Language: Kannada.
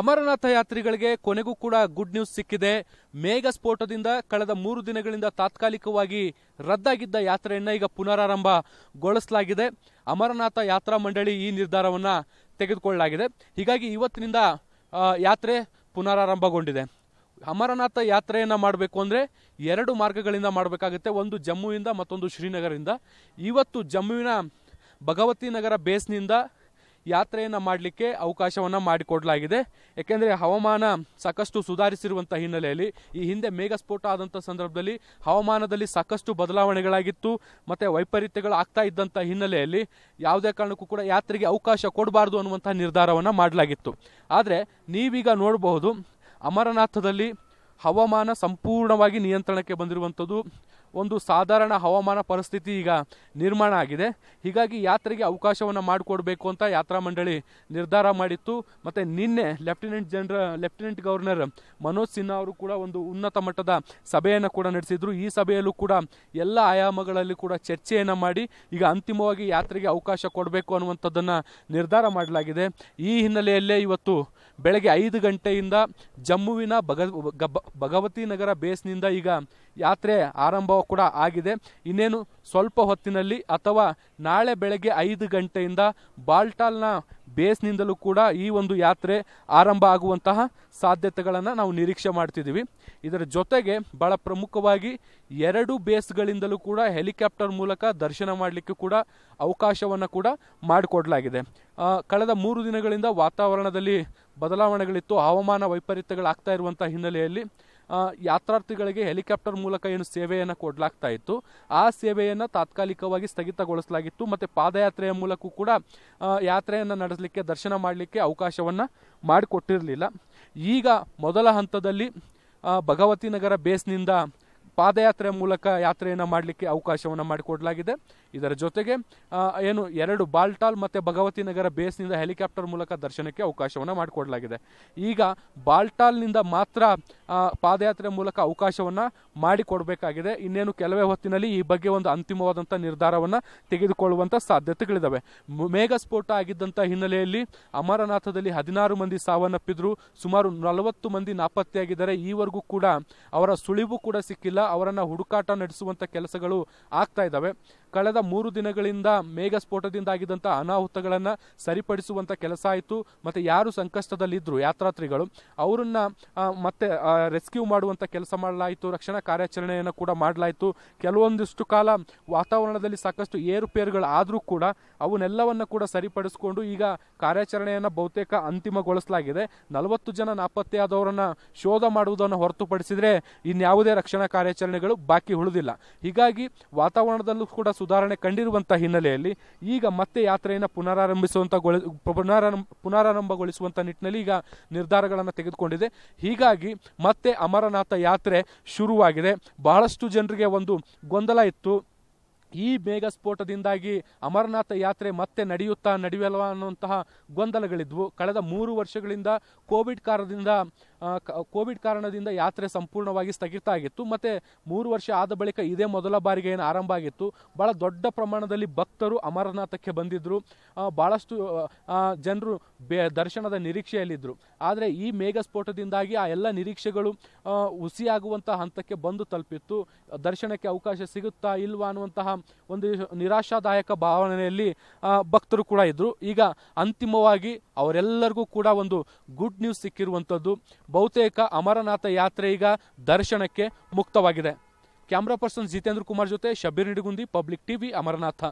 ಅಮರನಾಥ ಯಾತ್ರಿಗಳಿಗೆ ಕೊನೆಗೂ ಕೂಡ ಗುಡ್ ನ್ಯೂಸ್ ಸಿಕ್ಕಿದೆ ಮೇಘ ಸ್ಫೋಟದಿಂದ ಕಳೆದ ಮೂರು ದಿನಗಳಿಂದ ತಾತ್ಕಾಲಿಕವಾಗಿ ರದ್ದಾಗಿದ್ದ ಯಾತ್ರೆಯನ್ನು ಈಗ ಪುನರಾರಂಭಗೊಳಿಸಲಾಗಿದೆ ಅಮರನಾಥ ಯಾತ್ರಾ ಮಂಡಳಿ ಈ ನಿರ್ಧಾರವನ್ನು ತೆಗೆದುಕೊಳ್ಳಲಾಗಿದೆ ಹೀಗಾಗಿ ಇವತ್ತಿನಿಂದ ಯಾತ್ರೆ ಪುನರಾರಂಭಗೊಂಡಿದೆ ಅಮರನಾಥ ಯಾತ್ರೆಯನ್ನು ಮಾಡಬೇಕು ಅಂದರೆ ಎರಡು ಮಾರ್ಗಗಳಿಂದ ಮಾಡಬೇಕಾಗುತ್ತೆ ಒಂದು ಜಮ್ಮುವಿಂದ ಮತ್ತೊಂದು ಶ್ರೀನಗರದಿಂದ ಇವತ್ತು ಜಮ್ಮುವಿನ ಭಗವತಿ ನಗರ ಬೇಸ್ನಿಂದ ಯಾತ್ರೆಯನ್ನು ಮಾಡಲಿಕ್ಕೆ ಅವಕಾಶವನ್ನು ಮಾಡಿಕೊಡಲಾಗಿದೆ ಏಕೆಂದರೆ ಹವಾಮಾನ ಸಾಕಷ್ಟು ಸುಧಾರಿಸಿರುವಂಥ ಹಿನ್ನೆಲೆಯಲ್ಲಿ ಈ ಹಿಂದೆ ಮೇಘಸ್ಫೋಟ ಆದಂಥ ಸಂದರ್ಭದಲ್ಲಿ ಹವಾಮಾನದಲ್ಲಿ ಸಾಕಷ್ಟು ಬದಲಾವಣೆಗಳಾಗಿತ್ತು ಮತ್ತು ವೈಪರೀತ್ಯಗಳು ಆಗ್ತಾ ಇದ್ದಂಥ ಹಿನ್ನೆಲೆಯಲ್ಲಿ ಯಾವುದೇ ಕಾರಣಕ್ಕೂ ಕೂಡ ಯಾತ್ರೆಗೆ ಅವಕಾಶ ಕೊಡಬಾರ್ದು ಅನ್ನುವಂಥ ನಿರ್ಧಾರವನ್ನು ಮಾಡಲಾಗಿತ್ತು ಆದರೆ ನೀವೀಗ ನೋಡಬಹುದು ಅಮರನಾಥದಲ್ಲಿ ಹವಾಮಾನ ಸಂಪೂರ್ಣವಾಗಿ ನಿಯಂತ್ರಣಕ್ಕೆ ಬಂದಿರುವಂಥದ್ದು ಒಂದು ಸಾಧಾರಣ ಹವಾಮಾನ ಪರಿಸ್ಥಿತಿ ಈಗ ನಿರ್ಮಾಣ ಆಗಿದೆ ಹೀಗಾಗಿ ಯಾತ್ರೆಗೆ ಅವಕಾಶವನ್ನು ಮಾಡಿಕೊಡ್ಬೇಕು ಅಂತ ಯಾತ್ರಾ ಮಂಡಳಿ ನಿರ್ಧಾರ ಮಾಡಿತ್ತು ಮತ್ತು ನಿನ್ನೆ lieutenant general lieutenant governor Manoj Sinha ಅವರು ಕೂಡ ಒಂದು ಉನ್ನತ ಮಟ್ಟದ ಸಭೆಯನ್ನು ಕೂಡ ನಡೆಸಿದ್ರು ಈ ಸಭೆಯಲ್ಲೂ ಕೂಡ ಎಲ್ಲ ಆಯಾಮಗಳಲ್ಲಿ ಕೂಡ ಚರ್ಚೆಯನ್ನು ಮಾಡಿ ಈಗ ಅಂತಿಮವಾಗಿ ಯಾತ್ರೆಗೆ ಅವಕಾಶ ಕೊಡಬೇಕು ಅನ್ನುವಂಥದ್ದನ್ನು ನಿರ್ಧಾರ ಮಾಡಲಾಗಿದೆ ಈ ಹಿನ್ನೆಲೆಯಲ್ಲೇ ಇವತ್ತು ಬೆಳಗ್ಗೆ ಐದು ಗಂಟೆಯಿಂದ ಜಮ್ಮುವಿನ ಭಗ ಭಗವತಿ ನಗರ ಬೇಸ್ನಿಂದ ಈಗ ಯಾತ್ರೆ ಆರಂಭ ಕೂಡ ಆಗಿದೆ ಇನ್ನೇನು ಸ್ವಲ್ಪ ಹೊತ್ತಿನಲ್ಲಿ ಅಥವಾ ನಾಳೆ ಬೆಳಗ್ಗೆ ಐದು ಗಂಟೆಯಿಂದ ಬಾಲ್ಟಾಲ್ನ ಬೇಸ್ನಿಂದಲೂ ಕೂಡ ಈ ಒಂದು ಯಾತ್ರೆ ಆರಂಭ ಆಗುವಂತಹ ಸಾಧ್ಯತೆಗಳನ್ನು ನಾವು ನಿರೀಕ್ಷೆ ಮಾಡ್ತಿದ್ದೀವಿ ಇದರ ಜೊತೆಗೆ ಬಹಳ ಪ್ರಮುಖವಾಗಿ ಎರಡು ಬೇಸ್ಗಳಿಂದಲೂ ಕೂಡ ಹೆಲಿಕಾಪ್ಟರ್ ಮೂಲಕ ದರ್ಶನ ಮಾಡಲಿಕ್ಕೂ ಕೂಡ ಅವಕಾಶವನ್ನು ಕೂಡ ಮಾಡಿಕೊಡಲಾಗಿದೆ ಕಳೆದ ಮೂರು ದಿನಗಳಿಂದ ವಾತಾವರಣದಲ್ಲಿ ಬದಲಾವಣೆಗಳಿತ್ತು ಹವಾಮಾನ ವೈಪರೀತ್ಯಗಳಾಗ್ತಾ ಇರುವಂಥ ಹಿನ್ನೆಲೆಯಲ್ಲಿ ಯಾತ್ರಾರ್ಥಿಗಳಿಗೆ ಹೆಲಿಕಾಪ್ಟರ್ ಮೂಲಕ ಏನು ಸೇವೆಯನ್ನು ಕೊಡಲಾಗ್ತಾ ಇತ್ತು ಆ ಸೇವೆಯನ್ನು ತಾತ್ಕಾಲಿಕವಾಗಿ ಸ್ಥಗಿತಗೊಳಿಸಲಾಗಿತ್ತು ಮತ್ತು ಪಾದಯಾತ್ರೆಯ ಮೂಲಕ ಕೂಡ ಯಾತ್ರೆಯನ್ನು ನಡೆಸಲಿಕ್ಕೆ ದರ್ಶನ ಮಾಡಲಿಕ್ಕೆ ಅವಕಾಶವನ್ನು ಮಾಡಿಕೊಟ್ಟಿರಲಿಲ್ಲ ಈಗ ಮೊದಲ ಹಂತದಲ್ಲಿ ಭಗವತಿ ನಗರ ಬೇಸ್ನಿಂದ ಪಾದಯಾತ್ರೆ ಮೂಲಕ ಯಾತ್ರೆಯನ್ನು ಮಾಡಲಿಕ್ಕೆ ಅವಕಾಶವನ್ನು ಮಾಡಿಕೊಡಲಾಗಿದೆ ಇದರ ಜೊತೆಗೆ ಏನು ಎರಡು ಬಾಲ್ಟಾಲ್ ಮತ್ತು ಭಗವತಿ ನಗರ ಬೇಸ್ನಿಂದ ಹೆಲಿಕಾಪ್ಟರ್ ಮೂಲಕ ದರ್ಶನಕ್ಕೆ ಅವಕಾಶವನ್ನು ಮಾಡಿಕೊಡಲಾಗಿದೆ ಈಗ ಬಾಲ್ಟಾಲ್ನಿಂದ ಮಾತ್ರ ಪಾದಯಾತ್ರೆ ಮೂಲಕ ಅವಕಾಶವನ್ನು ಮಾಡಿಕೊಡಬೇಕಾಗಿದೆ ಇನ್ನೇನು ಕೆಲವೇ ಹೊತ್ತಿನಲ್ಲಿ ಈ ಬಗ್ಗೆ ಒಂದು ಅಂತಿಮವಾದಂಥ ನಿರ್ಧಾರವನ್ನು ತೆಗೆದುಕೊಳ್ಳುವಂಥ ಸಾಧ್ಯತೆಗಳಿದ್ದಾವೆ ಮೇಘಸ್ಫೋಟ ಆಗಿದ್ದಂಥ ಹಿನ್ನೆಲೆಯಲ್ಲಿ ಅಮರನಾಥದಲ್ಲಿ ಹದಿನಾರು ಮಂದಿ ಸಾವನ್ನಪ್ಪಿದ್ರು ಸುಮಾರು ನಲವತ್ತು ಮಂದಿ ನಾಪತ್ತೆಯಾಗಿದ್ದಾರೆ ಈವರೆಗೂ ಕೂಡ ಅವರ ಸುಳಿವು ಕೂಡ ಸಿಕ್ಕಿಲ್ಲ ಅವರನ್ನ ಹುಡುಕಾಟ ನಡೆಸುವಂತ ಕೆಲಸಗಳು ಆಗ್ತಾ ಇದ್ದಾವೆ ಕಳೆದ ಮೂರು ದಿನಗಳಿಂದ ಮೇಘ ಸ್ಫೋಟದಿಂದಾಗಿದ್ದಂಥ ಅನಾಹುತಗಳನ್ನು ಸರಿಪಡಿಸುವಂಥ ಕೆಲಸ ಆಯಿತು ಮತ್ತು ಯಾರು ಸಂಕಷ್ಟದಲ್ಲಿದ್ದರು ಯಾತ್ರಾತ್ರಿಗಳು ಅವರನ್ನು ಮತ್ತೆ ರೆಸ್ಕ್ಯೂ ಮಾಡುವಂಥ ಕೆಲಸ ಮಾಡಲಾಯಿತು ರಕ್ಷಣಾ ಕಾರ್ಯಾಚರಣೆಯನ್ನು ಕೂಡ ಮಾಡಲಾಯಿತು ಕೆಲವೊಂದಿಷ್ಟು ಕಾಲ ವಾತಾವರಣದಲ್ಲಿ ಸಾಕಷ್ಟು ಏರುಪೇರುಗಳು ಆದರೂ ಕೂಡ ಅವನ್ನೆಲ್ಲವನ್ನು ಕೂಡ ಸರಿಪಡಿಸಿಕೊಂಡು ಈಗ ಕಾರ್ಯಾಚರಣೆಯನ್ನು ಬಹುತೇಕ ಅಂತಿಮಗೊಳಿಸಲಾಗಿದೆ ನಲವತ್ತು ಜನ ನಾಪತ್ತೆಯಾದವರನ್ನು ಶೋಧ ಮಾಡುವುದನ್ನು ಹೊರತುಪಡಿಸಿದರೆ ಇನ್ಯಾವುದೇ ರಕ್ಷಣಾ ಕಾರ್ಯಾಚರಣೆಗಳು ಬಾಕಿ ಉಳಿದಿಲ್ಲ ಹೀಗಾಗಿ ವಾತಾವರಣದಲ್ಲೂ ಕೂಡ ಸುಧಾರಣೆ ಕಂಡಿರುವಂಥ ಹಿನ್ನೆಲೆಯಲ್ಲಿ ಈಗ ಮತ್ತೆ ಯಾತ್ರೆಯನ್ನು ಪುನರಾರಂಭಿಸುವಂಥ ಪುನರಾರಂಭ ನಿಟ್ಟಿನಲ್ಲಿ ಈಗ ನಿರ್ಧಾರಗಳನ್ನು ತೆಗೆದುಕೊಂಡಿದೆ ಹೀಗಾಗಿ ಮತ್ತೆ ಅಮರನಾಥ ಯಾತ್ರೆ ಶುರುವಾಗಿದೆ ಬಹಳಷ್ಟು ಜನರಿಗೆ ಒಂದು ಗೊಂದಲ ಇತ್ತು ಈ ಮೇಘ ಸ್ಫೋಟದಿಂದಾಗಿ ಅಮರನಾಥ ಯಾತ್ರೆ ಮತ್ತೆ ನಡೆಯುತ್ತಾ ನಡೆಯಲ್ವಾ ಅನ್ನುವಂತಹ ಗೊಂದಲಗಳಿದ್ವು ಕಳೆದ ಮೂರು ವರ್ಷಗಳಿಂದ ಕೋವಿಡ್ ಕಾರಣದಿಂದ ಕೋವಿಡ್ ಕಾರಣದಿಂದ ಯಾತ್ರೆ ಸಂಪೂರ್ಣವಾಗಿ ಸ್ಥಗಿತ ಆಗಿತ್ತು ಮತ್ತು ಮೂರು ವರ್ಷ ಆದ ಬಳಿಕ ಇದೇ ಮೊದಲ ಬಾರಿಗೆ ಏನು ಆರಂಭ ಆಗಿತ್ತು ಭಾಳ ದೊಡ್ಡ ಪ್ರಮಾಣದಲ್ಲಿ ಭಕ್ತರು ಅಮರನಾಥಕ್ಕೆ ಬಂದಿದ್ದರು ಭಾಳಷ್ಟು ಜನರು ದರ್ಶನದ ನಿರೀಕ್ಷೆಯಲ್ಲಿದ್ದರು ಆದರೆ ಈ ಮೇಘಸ್ಫೋಟದಿಂದಾಗಿ ಆ ಎಲ್ಲ ನಿರೀಕ್ಷೆಗಳು ಹುಸಿಯಾಗುವಂಥ ಹಂತಕ್ಕೆ ಬಂದು ತಲುಪಿತ್ತು ದರ್ಶನಕ್ಕೆ ಅವಕಾಶ ಸಿಗುತ್ತಾ ಇಲ್ವಾ ಅನ್ನುವಂತಹ ಒಂದು ನಿರಾಶಾದಾಯಕ ಭಾವನೆಯಲ್ಲಿ ಭಕ್ತರು ಕೂಡ ಇದ್ದರು ಈಗ ಅಂತಿಮವಾಗಿ ಅವರೆಲ್ಲರಿಗೂ ಕೂಡ ಒಂದು ಗುಡ್ ನ್ಯೂಸ್ ಸಿಕ್ಕಿರುವಂಥದ್ದು ಬಹುತೇಕ ಅಮರನಾಥ ಯಾತ್ರೆ ಈಗ ದರ್ಶನಕ್ಕೆ ಮುಕ್ತವಾಗಿದೆ ಕ್ಯಾಮ್ರಾ ಪರ್ಸನ್ ಜಿತೇಂದ್ರ ಕುಮಾರ್ ಜೊತೆ ಶಬೀರ್ ನಿಡಗುಂದಿ ಪಬ್ಲಿಕ್ ಟಿವಿ ಅಮರನಾಥ